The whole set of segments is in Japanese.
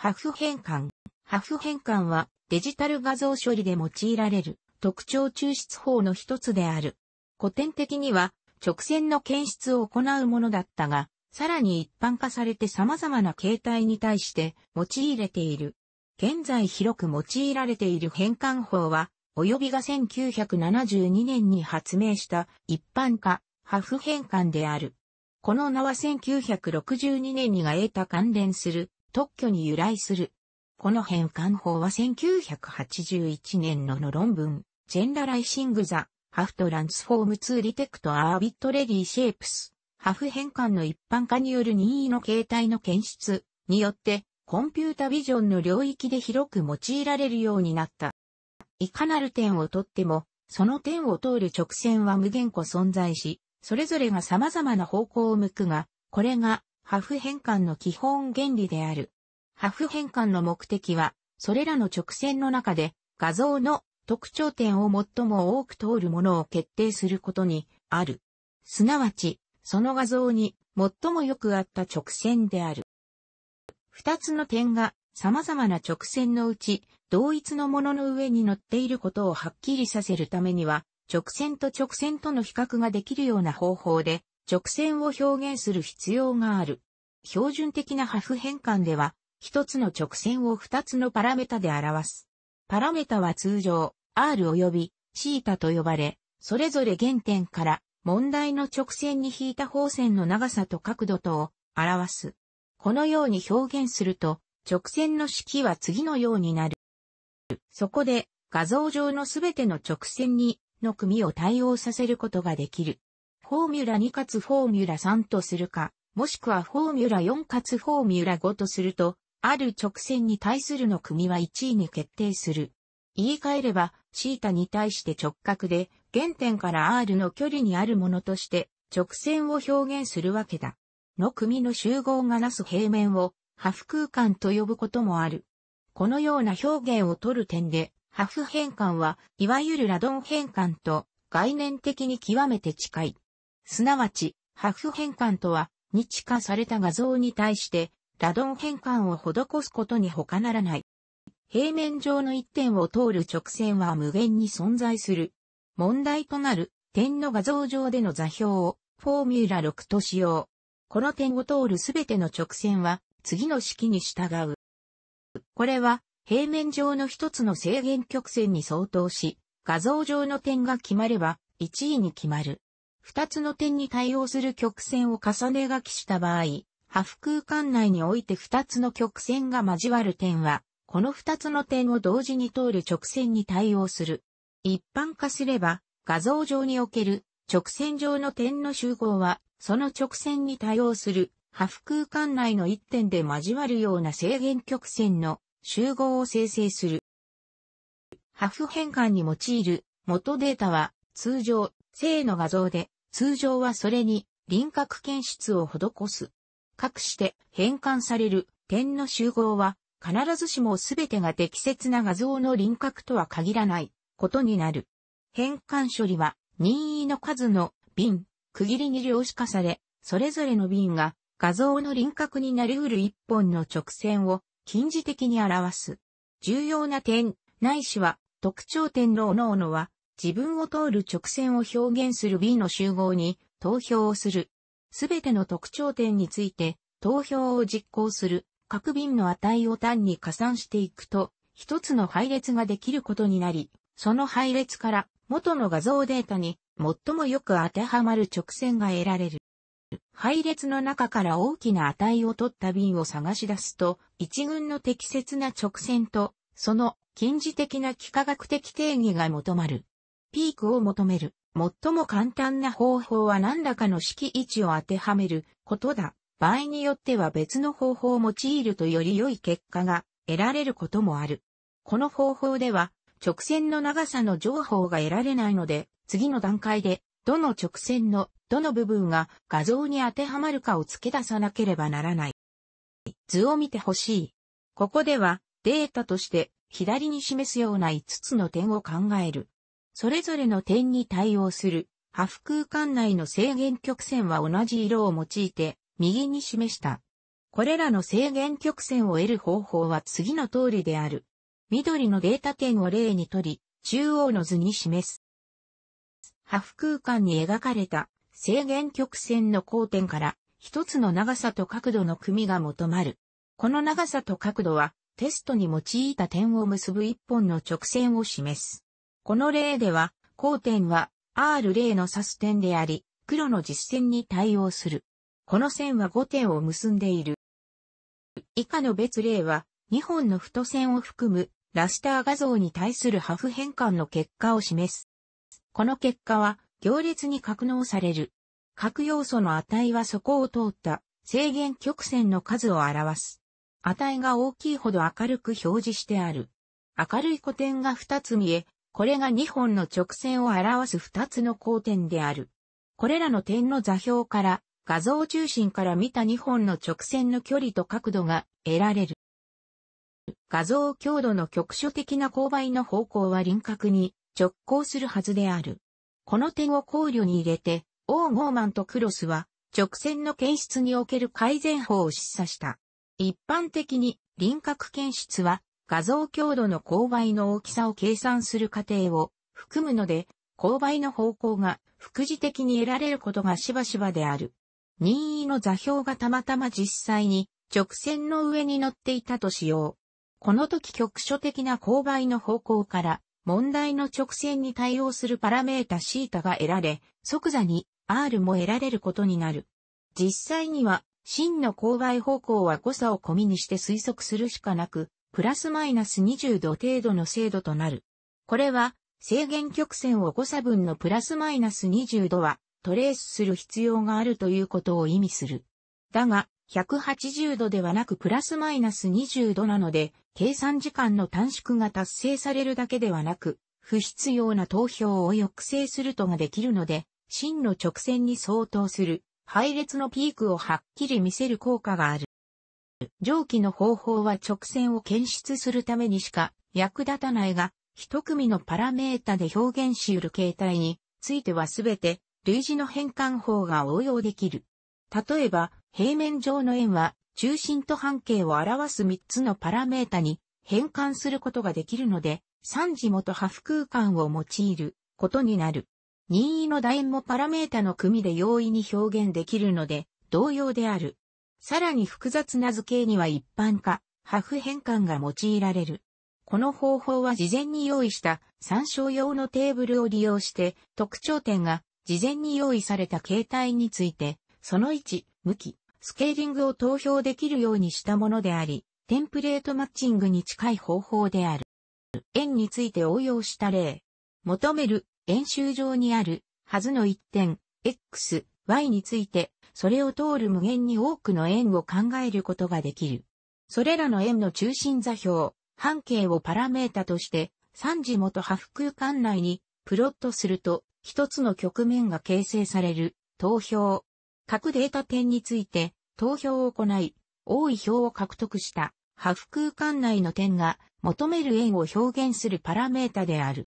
ハフ変換。ハフ変換はデジタル画像処理で用いられる特徴抽出法の一つである。古典的には直線の検出を行うものだったが、さらに一般化されて様々な形態に対して用いれている。現在広く用いられている変換法は、及びが1972年に発明した一般化、ハフ変換である。この名は1962年にが得た関連する特許に由来する。この変換法は1981年のの論文、ジェンダライシングザ、ハフトランスフォームツーリテクトアービットレディシェイプス、ハフ変換の一般化による任意の形態の検出によって、コンピュータビジョンの領域で広く用いられるようになった。いかなる点をとっても、その点を通る直線は無限個存在し、それぞれが様々な方向を向くが、これがハフ変換の基本原理である。ハフ変換の目的は、それらの直線の中で画像の特徴点を最も多く通るものを決定することにある。すなわち、その画像に最もよくあった直線である。二つの点が様々な直線のうち同一のものの上に乗っていることをはっきりさせるためには、直線と直線との比較ができるような方法で直線を表現する必要がある。標準的なハフ変換では、一つの直線を二つのパラメタで表す。パラメタは通常、R 及び、θ と呼ばれ、それぞれ原点から問題の直線に引いた方線の長さと角度とを表す。このように表現すると、直線の式は次のようになる。そこで、画像上のすべての直線に、の組を対応させることができる。フォーミュラ2かつフォーミュラ3とするか、もしくはフォーミュラ4かつフォーミュラ5とすると、ある直線に対するの組は1位に決定する。言い換えれば、シータに対して直角で、原点から r の距離にあるものとして、直線を表現するわけだ。の組の集合がなす平面を、ハフ空間と呼ぶこともある。このような表現を取る点で、ハフ変換は、いわゆるラドン変換と概念的に極めて近い。すなわち、破風変換とは、日化された画像に対して、ラドン変換を施すことに他ならない。平面上の一点を通る直線は無限に存在する。問題となる点の画像上での座標をフォーミュラ6とよう。この点を通るすべての直線は次の式に従う。これは平面上の一つの制限曲線に相当し、画像上の点が決まれば1位に決まる。二つの点に対応する曲線を重ね書きした場合、破風空間内において二つの曲線が交わる点は、この二つの点を同時に通る直線に対応する。一般化すれば、画像上における直線上の点の集合は、その直線に対応する破風空間内の一点で交わるような制限曲線の集合を生成する。破風変換に用いる元データは、通常、正の画像で通常はそれに輪郭検出を施す。かくして変換される点の集合は必ずしもすべてが適切な画像の輪郭とは限らないことになる。変換処理は任意の数の瓶、区切りに量子化され、それぞれの瓶が画像の輪郭になり得る一本の直線を近似的に表す。重要な点、ないしは特徴点の各々は自分を通る直線を表現する B の集合に投票をする。すべての特徴点について投票を実行する各便の値を単に加算していくと、一つの配列ができることになり、その配列から元の画像データに最もよく当てはまる直線が得られる。配列の中から大きな値を取った便を探し出すと、一群の適切な直線と、その近似的な幾何学的定義が求まる。ピークを求める。最も簡単な方法は何らかの式位置を当てはめることだ。場合によっては別の方法を用いるとより良い結果が得られることもある。この方法では直線の長さの情報が得られないので、次の段階でどの直線のどの部分が画像に当てはまるかを付け出さなければならない。図を見てほしい。ここではデータとして左に示すような5つの点を考える。それぞれの点に対応する、破風空間内の制限曲線は同じ色を用いて、右に示した。これらの制限曲線を得る方法は次の通りである。緑のデータ点を例にとり、中央の図に示す。破風空間に描かれた制限曲線の交点から一つの長さと角度の組が求まる。この長さと角度はテストに用いた点を結ぶ一本の直線を示す。この例では、交点は R0 の指す点であり、黒の実線に対応する。この線は5点を結んでいる。以下の別例は、2本の太線を含むラスター画像に対するハフ変換の結果を示す。この結果は行列に格納される。各要素の値はそこを通った制限曲線の数を表す。値が大きいほど明るく表示してある。明るい古典が2つ見え、これが2本の直線を表す2つの交点である。これらの点の座標から、画像中心から見た2本の直線の距離と角度が得られる。画像強度の局所的な勾配の方向は輪郭に直行するはずである。この点を考慮に入れて、オー・ゴーマンとクロスは直線の検出における改善法を示唆した。一般的に輪郭検出は画像強度の勾配の大きさを計算する過程を含むので、勾配の方向が副次的に得られることがしばしばである。任意の座標がたまたま実際に直線の上に乗っていたとしよう。この時局所的な勾配の方向から問題の直線に対応するパラメータ θ が得られ、即座に r も得られることになる。実際には真の勾配方向は誤差を込みにして推測するしかなく、プラスマイナス20度程度の精度となる。これは、制限曲線を誤差分のプラスマイナス20度は、トレースする必要があるということを意味する。だが、180度ではなくプラスマイナス20度なので、計算時間の短縮が達成されるだけではなく、不必要な投票を抑制するとができるので、真の直線に相当する、配列のピークをはっきり見せる効果がある。蒸気の方法は直線を検出するためにしか役立たないが、一組のパラメータで表現し得る形態についてはすべて類似の変換法が応用できる。例えば、平面上の円は中心と半径を表す3つのパラメータに変換することができるので、三次元波幅空間を用いることになる。任意の楕円もパラメータの組で容易に表現できるので、同様である。さらに複雑な図形には一般化、ハフ変換が用いられる。この方法は事前に用意した参照用のテーブルを利用して特徴点が事前に用意された形態について、その位置、向き、スケーリングを投票できるようにしたものであり、テンプレートマッチングに近い方法である。円について応用した例。求める円周上にあるはずの一点、x, y についてそれを通る無限に多くの円を考えることができる。それらの円の中心座標、半径をパラメータとして、三次元波幅空間内にプロットすると、一つの局面が形成される、投票。各データ点について、投票を行い、多い票を獲得した、波幅空間内の点が、求める円を表現するパラメータである。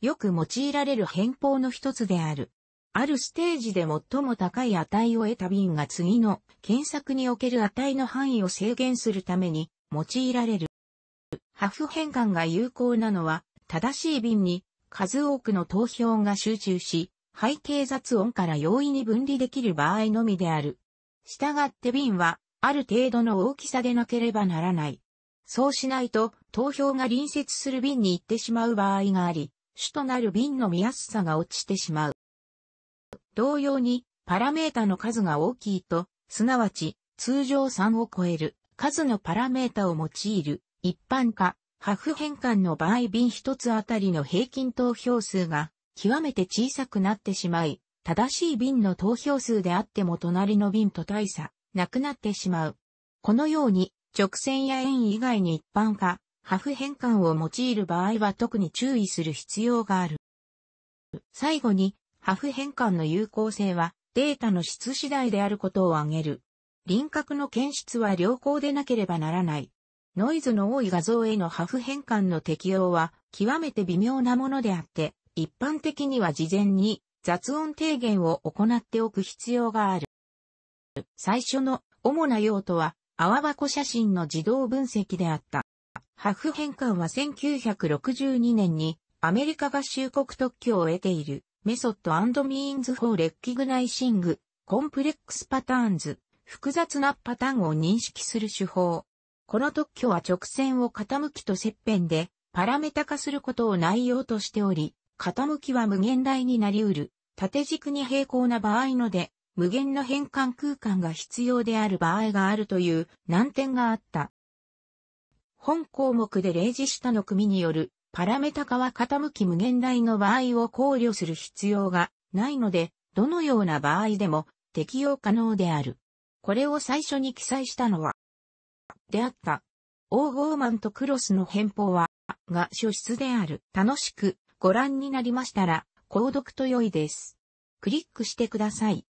よく用いられる変更の一つである。あるステージで最も高い値を得た便が次の検索における値の範囲を制限するために用いられる。ハフ変換が有効なのは、正しい便に数多くの投票が集中し、背景雑音から容易に分離できる場合のみである。したがって便は、ある程度の大きさでなければならない。そうしないと、投票が隣接する便に行ってしまう場合があり、主となる便の見やすさが落ちてしまう。同様に、パラメータの数が大きいと、すなわち、通常3を超える数のパラメータを用いる一般化、ハフ変換の場合瓶1つあたりの平均投票数が極めて小さくなってしまい、正しい瓶の投票数であっても隣の瓶と大差なくなってしまう。このように直線や円以外に一般化、ハフ変換を用いる場合は特に注意する必要がある。最後にハフ変換の有効性はデータの質次第であることを挙げる。輪郭の検出は良好でなければならない。ノイズの多い画像へのハフ変換の適用は極めて微妙なものであって、一般的には事前に雑音低減を行っておく必要がある。最初の主な用途は泡箱写真の自動分析であった。ハフ変換は1962年にアメリカ合衆国特許を得ている。メソッドミーンズ・フォー・レッキグナイシング、コンプレックスパターンズ、複雑なパターンを認識する手法。この特許は直線を傾きと切片で、パラメタ化することを内容としており、傾きは無限大になり得る、縦軸に平行な場合ので、無限の変換空間が必要である場合があるという難点があった。本項目で例示したの組によるパラメタ化は傾き無限大の場合を考慮する必要がないので、どのような場合でも適用可能である。これを最初に記載したのは、であった。オーゴーマンとクロスの変法は、が書出である。楽しくご覧になりましたら、購読と良いです。クリックしてください。